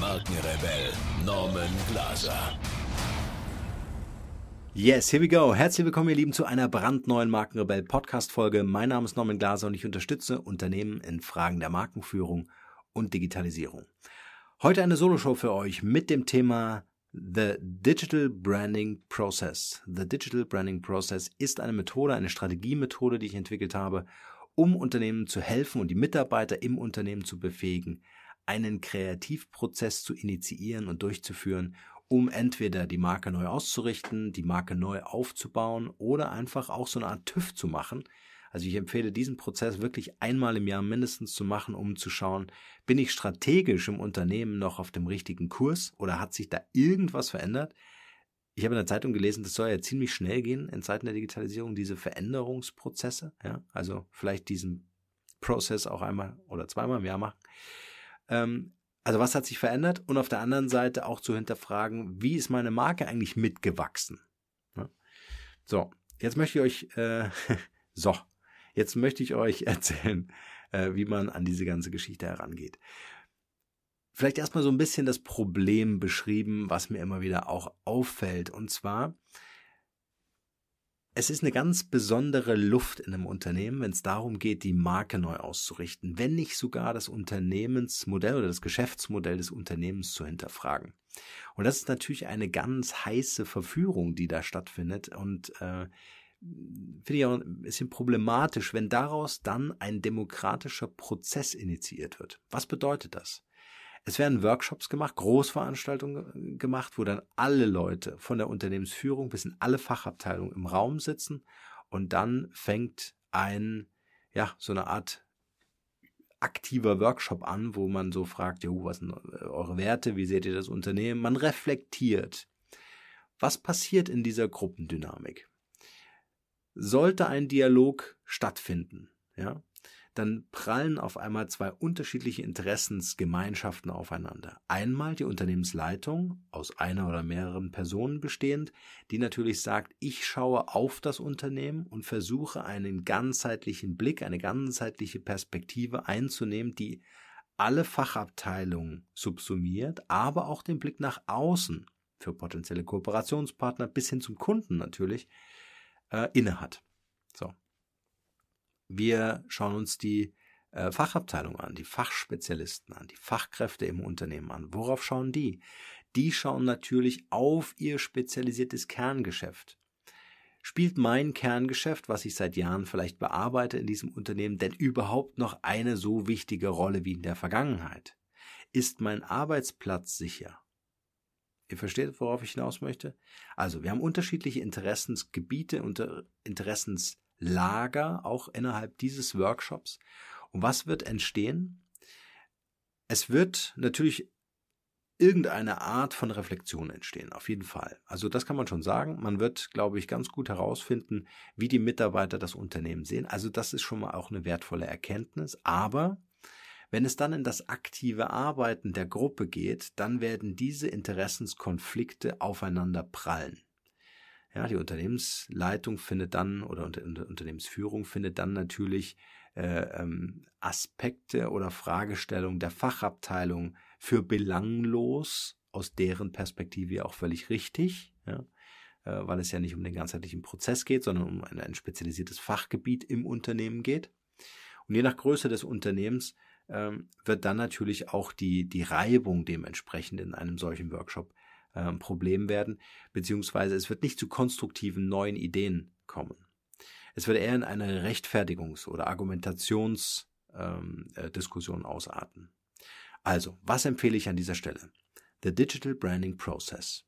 Markenrebell Norman Glaser. Yes, here we go. Herzlich willkommen, ihr Lieben, zu einer brandneuen Markenrebell Podcast-Folge. Mein Name ist Norman Glaser und ich unterstütze Unternehmen in Fragen der Markenführung und Digitalisierung. Heute eine Soloshow für euch mit dem Thema The Digital Branding Process. The Digital Branding Process ist eine Methode, eine Strategiemethode, die ich entwickelt habe, um Unternehmen zu helfen und die Mitarbeiter im Unternehmen zu befähigen, einen Kreativprozess zu initiieren und durchzuführen, um entweder die Marke neu auszurichten, die Marke neu aufzubauen oder einfach auch so eine Art TÜV zu machen. Also ich empfehle diesen Prozess wirklich einmal im Jahr mindestens zu machen, um zu schauen, bin ich strategisch im Unternehmen noch auf dem richtigen Kurs oder hat sich da irgendwas verändert? Ich habe in der Zeitung gelesen, das soll ja ziemlich schnell gehen in Zeiten der Digitalisierung, diese Veränderungsprozesse. Ja? Also vielleicht diesen Prozess auch einmal oder zweimal im Jahr machen. Ähm, also was hat sich verändert? Und auf der anderen Seite auch zu hinterfragen, wie ist meine Marke eigentlich mitgewachsen? Ja. So, jetzt möchte ich euch, äh, so, jetzt möchte ich euch erzählen, äh, wie man an diese ganze Geschichte herangeht. Vielleicht erstmal so ein bisschen das Problem beschrieben, was mir immer wieder auch auffällt. Und zwar, es ist eine ganz besondere Luft in einem Unternehmen, wenn es darum geht, die Marke neu auszurichten, wenn nicht sogar das Unternehmensmodell oder das Geschäftsmodell des Unternehmens zu hinterfragen. Und das ist natürlich eine ganz heiße Verführung, die da stattfindet und äh, finde ich auch ein bisschen problematisch, wenn daraus dann ein demokratischer Prozess initiiert wird. Was bedeutet das? Es werden Workshops gemacht, Großveranstaltungen gemacht, wo dann alle Leute von der Unternehmensführung bis in alle Fachabteilungen im Raum sitzen und dann fängt ein, ja, so eine Art aktiver Workshop an, wo man so fragt, jo, was sind eure Werte, wie seht ihr das Unternehmen? Man reflektiert. Was passiert in dieser Gruppendynamik? Sollte ein Dialog stattfinden, ja, dann prallen auf einmal zwei unterschiedliche Interessensgemeinschaften aufeinander. Einmal die Unternehmensleitung, aus einer oder mehreren Personen bestehend, die natürlich sagt, ich schaue auf das Unternehmen und versuche einen ganzheitlichen Blick, eine ganzheitliche Perspektive einzunehmen, die alle Fachabteilungen subsumiert, aber auch den Blick nach außen für potenzielle Kooperationspartner bis hin zum Kunden natürlich äh, innehat. So, wir schauen uns die äh, Fachabteilung an, die Fachspezialisten an, die Fachkräfte im Unternehmen an. Worauf schauen die? Die schauen natürlich auf ihr spezialisiertes Kerngeschäft. Spielt mein Kerngeschäft, was ich seit Jahren vielleicht bearbeite in diesem Unternehmen, denn überhaupt noch eine so wichtige Rolle wie in der Vergangenheit? Ist mein Arbeitsplatz sicher? Ihr versteht, worauf ich hinaus möchte? Also, wir haben unterschiedliche Interessensgebiete, unter Interessens, Lager auch innerhalb dieses Workshops. Und was wird entstehen? Es wird natürlich irgendeine Art von Reflexion entstehen, auf jeden Fall. Also das kann man schon sagen. Man wird, glaube ich, ganz gut herausfinden, wie die Mitarbeiter das Unternehmen sehen. Also das ist schon mal auch eine wertvolle Erkenntnis. Aber wenn es dann in das aktive Arbeiten der Gruppe geht, dann werden diese Interessenskonflikte aufeinander prallen. Ja, die Unternehmensleitung findet dann oder Unternehmensführung findet dann natürlich äh, ähm, Aspekte oder Fragestellungen der Fachabteilung für belanglos, aus deren Perspektive auch völlig richtig, ja, äh, weil es ja nicht um den ganzheitlichen Prozess geht, sondern um ein, ein spezialisiertes Fachgebiet im Unternehmen geht. Und je nach Größe des Unternehmens ähm, wird dann natürlich auch die, die Reibung dementsprechend in einem solchen Workshop äh, Problem werden, beziehungsweise es wird nicht zu konstruktiven neuen Ideen kommen. Es wird eher in eine Rechtfertigungs- oder Argumentationsdiskussion ähm, äh, ausarten. Also, was empfehle ich an dieser Stelle? The Digital Branding Process.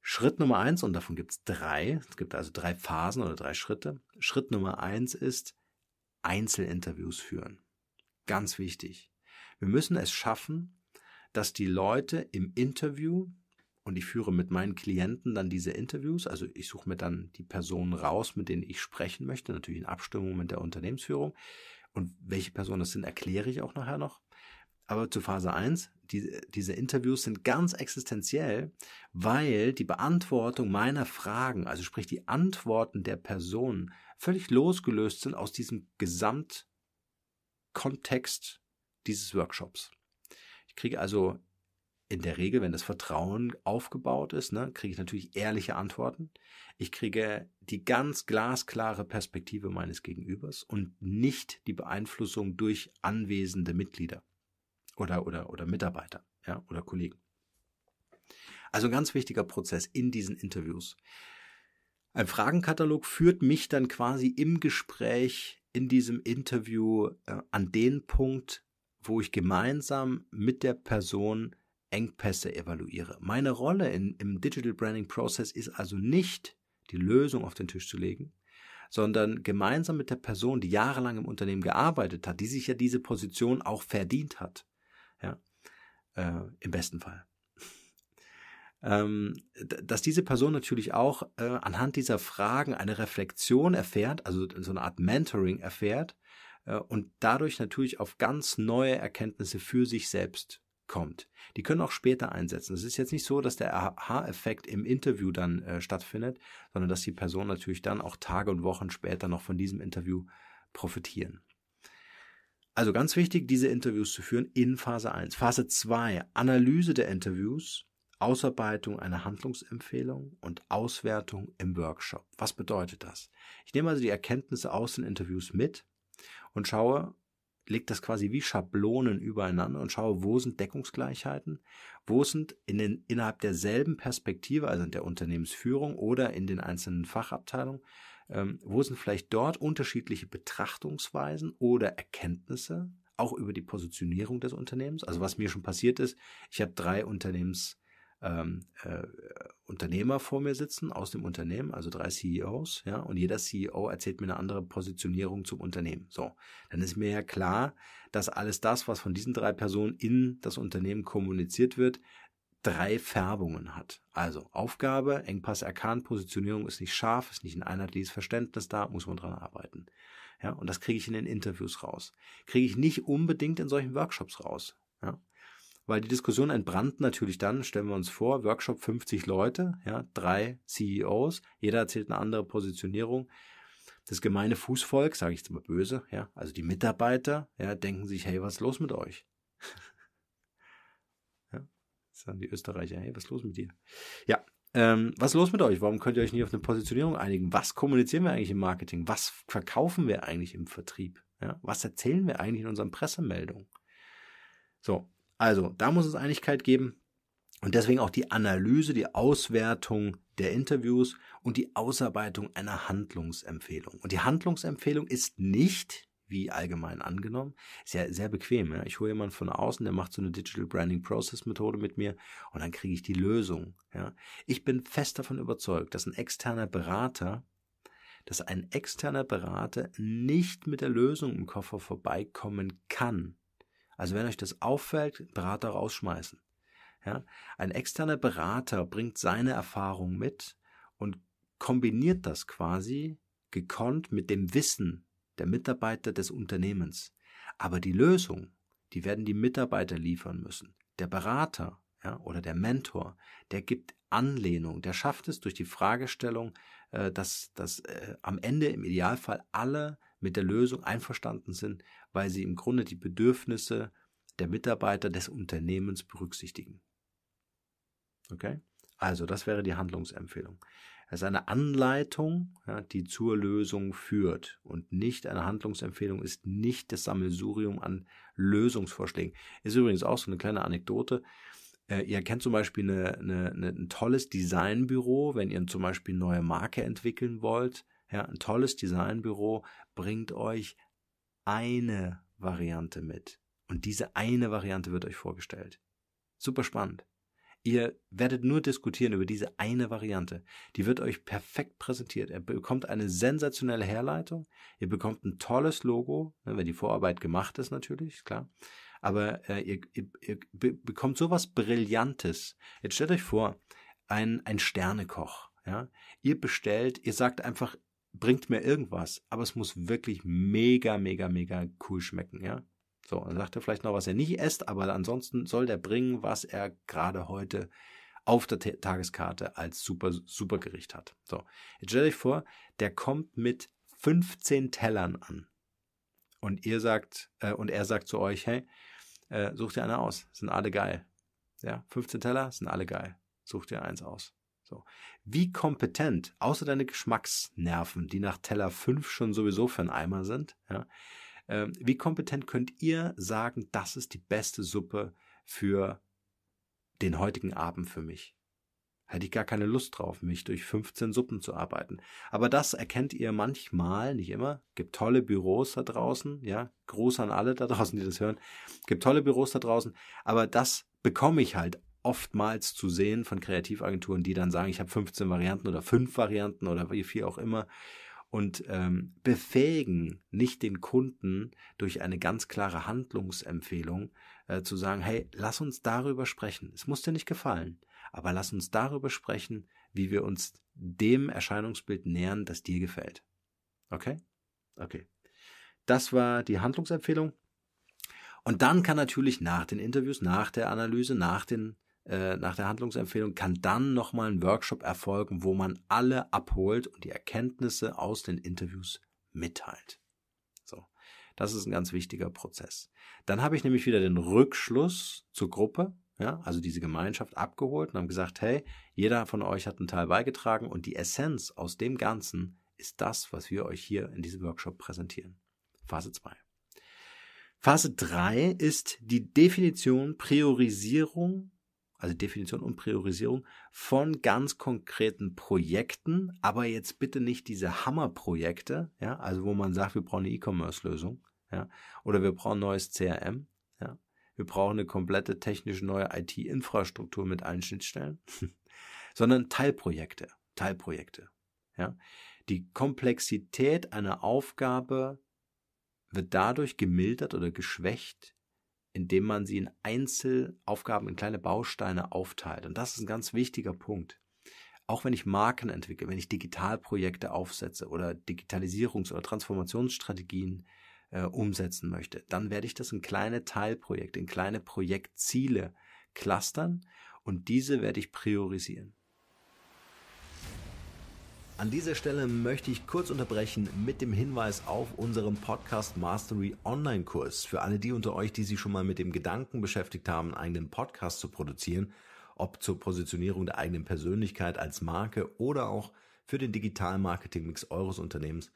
Schritt Nummer eins, und davon gibt es drei, es gibt also drei Phasen oder drei Schritte. Schritt Nummer eins ist Einzelinterviews führen. Ganz wichtig. Wir müssen es schaffen, dass die Leute im Interview und ich führe mit meinen Klienten dann diese Interviews. Also ich suche mir dann die Personen raus, mit denen ich sprechen möchte, natürlich in Abstimmung mit der Unternehmensführung. Und welche Personen das sind, erkläre ich auch nachher noch. Aber zu Phase 1, die, diese Interviews sind ganz existenziell, weil die Beantwortung meiner Fragen, also sprich die Antworten der Personen, völlig losgelöst sind aus diesem Gesamtkontext dieses Workshops. Ich kriege also in der Regel, wenn das Vertrauen aufgebaut ist, ne, kriege ich natürlich ehrliche Antworten. Ich kriege die ganz glasklare Perspektive meines Gegenübers und nicht die Beeinflussung durch anwesende Mitglieder oder, oder, oder Mitarbeiter ja, oder Kollegen. Also ein ganz wichtiger Prozess in diesen Interviews. Ein Fragenkatalog führt mich dann quasi im Gespräch, in diesem Interview äh, an den Punkt, wo ich gemeinsam mit der Person Engpässe evaluiere. Meine Rolle in, im Digital Branding Process ist also nicht, die Lösung auf den Tisch zu legen, sondern gemeinsam mit der Person, die jahrelang im Unternehmen gearbeitet hat, die sich ja diese Position auch verdient hat. Ja, äh, Im besten Fall. Ähm, dass diese Person natürlich auch äh, anhand dieser Fragen eine Reflexion erfährt, also so eine Art Mentoring erfährt äh, und dadurch natürlich auf ganz neue Erkenntnisse für sich selbst kommt. Die können auch später einsetzen. Es ist jetzt nicht so, dass der Aha-Effekt im Interview dann äh, stattfindet, sondern dass die Person natürlich dann auch Tage und Wochen später noch von diesem Interview profitieren. Also ganz wichtig, diese Interviews zu führen in Phase 1. Phase 2, Analyse der Interviews, Ausarbeitung einer Handlungsempfehlung und Auswertung im Workshop. Was bedeutet das? Ich nehme also die Erkenntnisse aus den Interviews mit und schaue, lege das quasi wie Schablonen übereinander und schaue, wo sind Deckungsgleichheiten, wo sind in den, innerhalb derselben Perspektive, also in der Unternehmensführung oder in den einzelnen Fachabteilungen, ähm, wo sind vielleicht dort unterschiedliche Betrachtungsweisen oder Erkenntnisse, auch über die Positionierung des Unternehmens. Also was mir schon passiert ist, ich habe drei Unternehmens ähm, äh, Unternehmer vor mir sitzen aus dem Unternehmen, also drei CEOs, ja, und jeder CEO erzählt mir eine andere Positionierung zum Unternehmen. So, dann ist mir ja klar, dass alles das, was von diesen drei Personen in das Unternehmen kommuniziert wird, drei Färbungen hat. Also Aufgabe, Engpass erkannt, Positionierung ist nicht scharf, ist nicht ein einheitliches Verständnis da, muss man dran arbeiten. Ja, und das kriege ich in den Interviews raus. Kriege ich nicht unbedingt in solchen Workshops raus. Ja weil die Diskussion entbrannt natürlich dann, stellen wir uns vor, Workshop 50 Leute, ja, drei CEOs, jeder erzählt eine andere Positionierung. Das gemeine Fußvolk, sage ich jetzt mal böse, ja, also die Mitarbeiter, ja, denken sich, hey, was ist los mit euch? ja, sagen die Österreicher, hey, was ist los mit dir? Ja, ähm, was ist los mit euch? Warum könnt ihr euch nicht auf eine Positionierung einigen? Was kommunizieren wir eigentlich im Marketing? Was verkaufen wir eigentlich im Vertrieb? Ja, was erzählen wir eigentlich in unseren Pressemeldungen? So, also, da muss es Einigkeit geben. Und deswegen auch die Analyse, die Auswertung der Interviews und die Ausarbeitung einer Handlungsempfehlung. Und die Handlungsempfehlung ist nicht, wie allgemein angenommen, ist sehr bequem. Ja? Ich hole jemanden von außen, der macht so eine Digital Branding Process Methode mit mir und dann kriege ich die Lösung. Ja? Ich bin fest davon überzeugt, dass ein externer Berater dass ein externer Berater nicht mit der Lösung im Koffer vorbeikommen kann. Also wenn euch das auffällt, Berater rausschmeißen. Ja? Ein externer Berater bringt seine Erfahrung mit und kombiniert das quasi gekonnt mit dem Wissen der Mitarbeiter des Unternehmens. Aber die Lösung, die werden die Mitarbeiter liefern müssen. Der Berater ja, oder der Mentor, der gibt Anlehnung, der schafft es durch die Fragestellung, äh, dass, dass äh, am Ende im Idealfall alle mit der Lösung einverstanden sind, weil sie im Grunde die Bedürfnisse der Mitarbeiter des Unternehmens berücksichtigen. Okay? Also, das wäre die Handlungsempfehlung. Es ist eine Anleitung, ja, die zur Lösung führt und nicht eine Handlungsempfehlung ist nicht das Sammelsurium an Lösungsvorschlägen. Ist übrigens auch so eine kleine Anekdote. Äh, ihr kennt zum Beispiel eine, eine, eine, ein tolles Designbüro, wenn ihr zum Beispiel eine neue Marke entwickeln wollt, ja, ein tolles Designbüro bringt euch eine Variante mit. Und diese eine Variante wird euch vorgestellt. Super spannend. Ihr werdet nur diskutieren über diese eine Variante. Die wird euch perfekt präsentiert. Ihr bekommt eine sensationelle Herleitung. Ihr bekommt ein tolles Logo, ne, wenn die Vorarbeit gemacht ist natürlich, klar. Aber äh, ihr, ihr, ihr bekommt sowas Brillantes. Jetzt stellt euch vor, ein, ein Sternekoch. Ja? Ihr bestellt, ihr sagt einfach, bringt mir irgendwas, aber es muss wirklich mega, mega, mega cool schmecken, ja. So, dann sagt er vielleicht noch, was er nicht esst, aber ansonsten soll der bringen, was er gerade heute auf der T Tageskarte als super, super Gericht hat. So, jetzt stell euch vor, der kommt mit 15 Tellern an. Und ihr sagt, äh, und er sagt zu euch, hey, äh, such dir eine aus, sind alle geil. Ja, 15 Teller sind alle geil. Such dir eins aus. So. Wie kompetent, außer deine Geschmacksnerven, die nach Teller 5 schon sowieso für einen Eimer sind, ja, äh, wie kompetent könnt ihr sagen, das ist die beste Suppe für den heutigen Abend für mich? Hätte ich gar keine Lust drauf, mich durch 15 Suppen zu arbeiten. Aber das erkennt ihr manchmal, nicht immer. Gibt tolle Büros da draußen, ja. Gruß an alle da draußen, die das hören. Gibt tolle Büros da draußen. Aber das bekomme ich halt oftmals zu sehen von Kreativagenturen, die dann sagen, ich habe 15 Varianten oder 5 Varianten oder wie viel auch immer und ähm, befähigen nicht den Kunden durch eine ganz klare Handlungsempfehlung äh, zu sagen, hey, lass uns darüber sprechen. Es muss dir nicht gefallen, aber lass uns darüber sprechen, wie wir uns dem Erscheinungsbild nähern, das dir gefällt. Okay? Okay. Das war die Handlungsempfehlung. Und dann kann natürlich nach den Interviews, nach der Analyse, nach den äh, nach der Handlungsempfehlung kann dann nochmal ein Workshop erfolgen, wo man alle abholt und die Erkenntnisse aus den Interviews mitteilt. So, das ist ein ganz wichtiger Prozess. Dann habe ich nämlich wieder den Rückschluss zur Gruppe, ja, also diese Gemeinschaft abgeholt und haben gesagt, hey, jeder von euch hat einen Teil beigetragen und die Essenz aus dem Ganzen ist das, was wir euch hier in diesem Workshop präsentieren. Phase 2. Phase 3 ist die Definition, Priorisierung also Definition und Priorisierung von ganz konkreten Projekten, aber jetzt bitte nicht diese Hammerprojekte, ja, also wo man sagt, wir brauchen eine E-Commerce-Lösung, ja, oder wir brauchen ein neues CRM, ja, wir brauchen eine komplette technisch neue IT-Infrastruktur mit allen Schnittstellen, sondern Teilprojekte, Teilprojekte, ja. Die Komplexität einer Aufgabe wird dadurch gemildert oder geschwächt, indem man sie in Einzelaufgaben, in kleine Bausteine aufteilt. Und das ist ein ganz wichtiger Punkt. Auch wenn ich Marken entwickle, wenn ich Digitalprojekte aufsetze oder Digitalisierungs- oder Transformationsstrategien äh, umsetzen möchte, dann werde ich das in kleine Teilprojekte, in kleine Projektziele clustern und diese werde ich priorisieren. An dieser Stelle möchte ich kurz unterbrechen mit dem Hinweis auf unseren Podcast Mastery Online-Kurs. Für alle die unter euch, die sich schon mal mit dem Gedanken beschäftigt haben, einen eigenen Podcast zu produzieren, ob zur Positionierung der eigenen Persönlichkeit als Marke oder auch für den Digital-Marketing-Mix eures Unternehmens.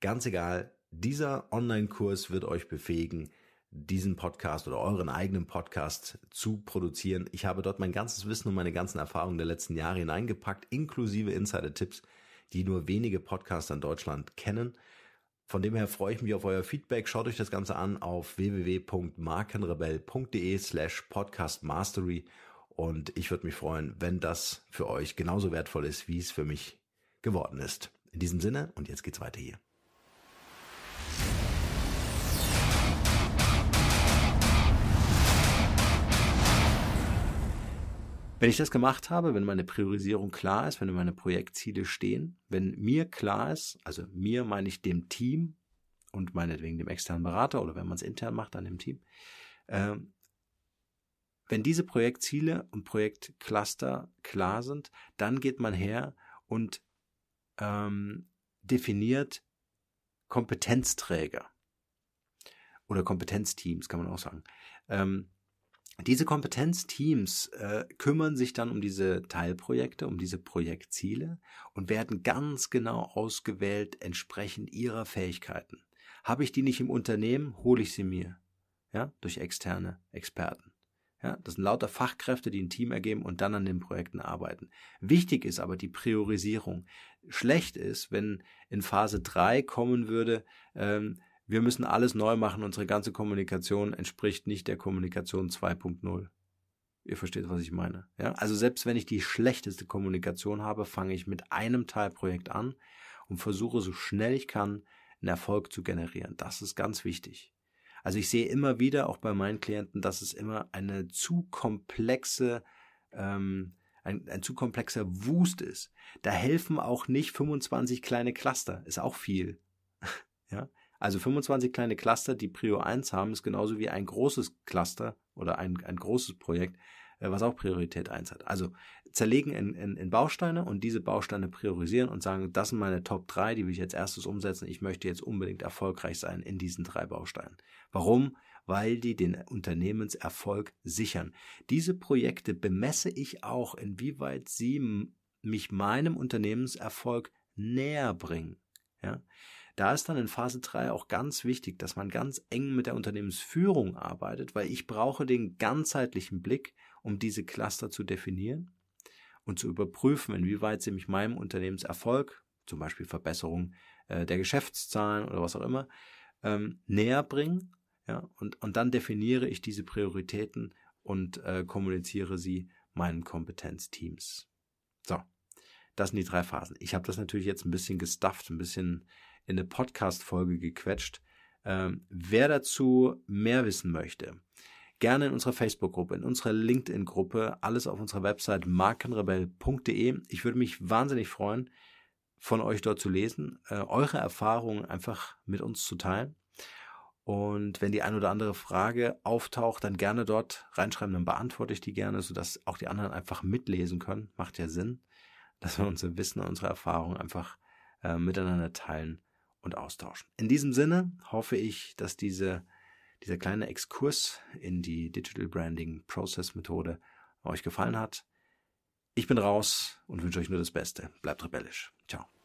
Ganz egal, dieser Online-Kurs wird euch befähigen, diesen Podcast oder euren eigenen Podcast zu produzieren. Ich habe dort mein ganzes Wissen und meine ganzen Erfahrungen der letzten Jahre hineingepackt, inklusive Insider-Tipps, die nur wenige Podcaster in Deutschland kennen. Von dem her freue ich mich auf euer Feedback. Schaut euch das Ganze an auf www.markenrebell.de slash podcastmastery und ich würde mich freuen, wenn das für euch genauso wertvoll ist, wie es für mich geworden ist. In diesem Sinne, und jetzt geht's weiter hier. Wenn ich das gemacht habe, wenn meine Priorisierung klar ist, wenn meine Projektziele stehen, wenn mir klar ist, also mir meine ich dem Team und meinetwegen dem externen Berater oder wenn man es intern macht, dann dem Team, äh, wenn diese Projektziele und Projektcluster klar sind, dann geht man her und ähm, definiert Kompetenzträger oder Kompetenzteams, kann man auch sagen. Ähm, diese Kompetenzteams äh, kümmern sich dann um diese Teilprojekte, um diese Projektziele und werden ganz genau ausgewählt entsprechend ihrer Fähigkeiten. Habe ich die nicht im Unternehmen, hole ich sie mir. Ja, durch externe Experten. Ja, das sind lauter Fachkräfte, die ein Team ergeben und dann an den Projekten arbeiten. Wichtig ist aber die Priorisierung. Schlecht ist, wenn in Phase 3 kommen würde, ähm, wir müssen alles neu machen, unsere ganze Kommunikation entspricht nicht der Kommunikation 2.0. Ihr versteht, was ich meine. Ja? Also selbst wenn ich die schlechteste Kommunikation habe, fange ich mit einem Teilprojekt an und versuche so schnell ich kann, einen Erfolg zu generieren. Das ist ganz wichtig. Also ich sehe immer wieder, auch bei meinen Klienten, dass es immer eine zu komplexe, ähm, ein, ein zu komplexer Wust ist. Da helfen auch nicht 25 kleine Cluster, ist auch viel. ja? Also 25 kleine Cluster, die Prio 1 haben, ist genauso wie ein großes Cluster oder ein, ein großes Projekt, äh, was auch Priorität 1 hat. Also zerlegen in, in, in, Bausteine und diese Bausteine priorisieren und sagen, das sind meine Top 3, die will ich als erstes umsetzen. Ich möchte jetzt unbedingt erfolgreich sein in diesen drei Bausteinen. Warum? Weil die den Unternehmenserfolg sichern. Diese Projekte bemesse ich auch, inwieweit sie mich meinem Unternehmenserfolg näher bringen. Ja? Da ist dann in Phase 3 auch ganz wichtig, dass man ganz eng mit der Unternehmensführung arbeitet, weil ich brauche den ganzheitlichen Blick, um diese Cluster zu definieren und zu überprüfen, inwieweit sie mich meinem Unternehmenserfolg, zum Beispiel Verbesserung äh, der Geschäftszahlen oder was auch immer, ähm, näher bringen. Ja, und, und dann definiere ich diese Prioritäten und äh, kommuniziere sie meinen Kompetenzteams. So, das sind die drei Phasen. Ich habe das natürlich jetzt ein bisschen gestufft, ein bisschen in eine Podcast-Folge gequetscht. Ähm, wer dazu mehr wissen möchte, gerne in unserer Facebook-Gruppe, in unserer LinkedIn-Gruppe, alles auf unserer Website markenrebell.de. Ich würde mich wahnsinnig freuen, von euch dort zu lesen, äh, eure Erfahrungen einfach mit uns zu teilen. Und wenn die ein oder andere Frage auftaucht, dann gerne dort reinschreiben, dann beantworte ich die gerne, sodass auch die anderen einfach mitlesen können. Macht ja Sinn, dass wir unser Wissen, unsere Erfahrungen einfach äh, miteinander teilen und austauschen. In diesem Sinne hoffe ich, dass diese, dieser kleine Exkurs in die Digital Branding Process Methode euch gefallen hat. Ich bin raus und wünsche euch nur das Beste. Bleibt rebellisch. Ciao.